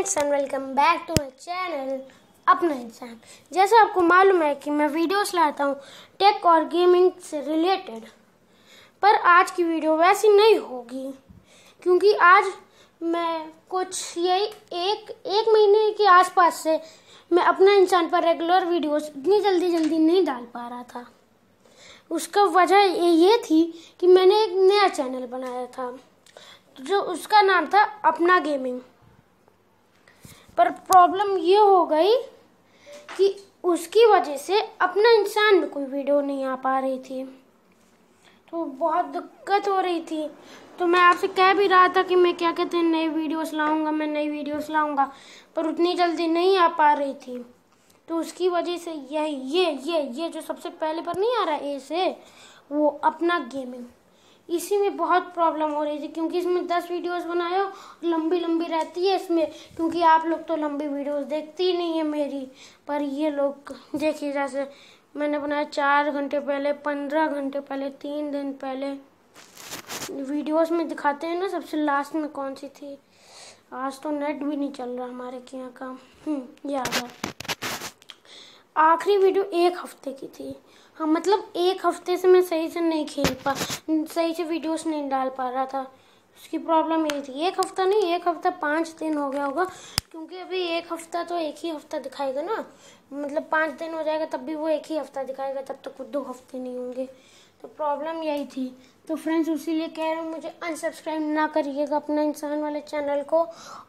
friends and welcome back to my channel अपना इंसान जैसा आपको मालूम है कि मैं वीडियोस लाता हूँ टेक और गेमिंग से रिलेटेड पर आज की वीडियो वैसी नहीं होगी क्योंकि आज मैं कुछ यही एक एक महीने के आसपास से मैं अपना इंसान पर रेगुलर वीडियोस इतनी जल्दी जल्दी नहीं डाल पा रहा था उसका वजह ये थी कि मैंने एक नया चैनल बनाया था जो उसका नाम था अपना गेमिंग पर प्रॉब्लम ये हो गई कि उसकी वजह से अपना इंसान में कोई वीडियो नहीं आ पा रही थी तो बहुत दिक्कत हो रही थी तो मैं आपसे कह भी रहा था कि मैं क्या कहते हैं नई वीडियोस लाऊंगा मैं नई वीडियोस लाऊंगा पर उतनी जल्दी नहीं आ पा रही थी तो उसकी वजह से यही ये ये ये जो सबसे पहले पर नहीं आ रहा ए से वो अपना गेमिंग इसी में बहुत प्रॉब्लम हो रही थी क्योंकि इसमें दस वीडियोस बनाए लंबी लंबी रहती है इसमें क्योंकि आप लोग तो लंबी वीडियोस देखती ही नहीं है मेरी पर ये लोग देखिए जैसे मैंने बनाया चार घंटे पहले पंद्रह घंटे पहले तीन दिन पहले वीडियोस में दिखाते हैं ना सबसे लास्ट में कौन सी थी आज तो नेट भी नहीं चल रहा हमारे के यहाँ का हम्म, याद है आखिरी वीडियो एक हफ्ते की थी हाँ मतलब एक हफ्ते से मैं सही से नहीं खेल पा सही से वीडियोस नहीं डाल पा रहा था उसकी प्रॉब्लम यही थी एक हफ्ता नहीं एक हफ्ता पाँच दिन हो गया होगा क्योंकि अभी एक हफ्ता तो एक ही हफ्ता दिखाएगा ना मतलब पाँच दिन हो जाएगा तब भी वो एक ही हफ्ता दिखाएगा तब तक कुछ दो हफ्ते नहीं होंगे तो प्रॉब्लम यही थी तो फ्रेंड्स लिए कह रहा हूँ मुझे अनसब्सक्राइब ना करिएगा अपना इंसान वाले चैनल को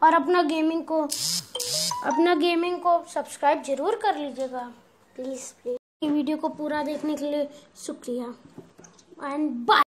और अपना गेमिंग को अपना गेमिंग को सब्सक्राइब जरूर कर लीजिएगा प्लीज़ प्लीज़ वीडियो को पूरा देखने के लिए शुक्रिया एंड बाय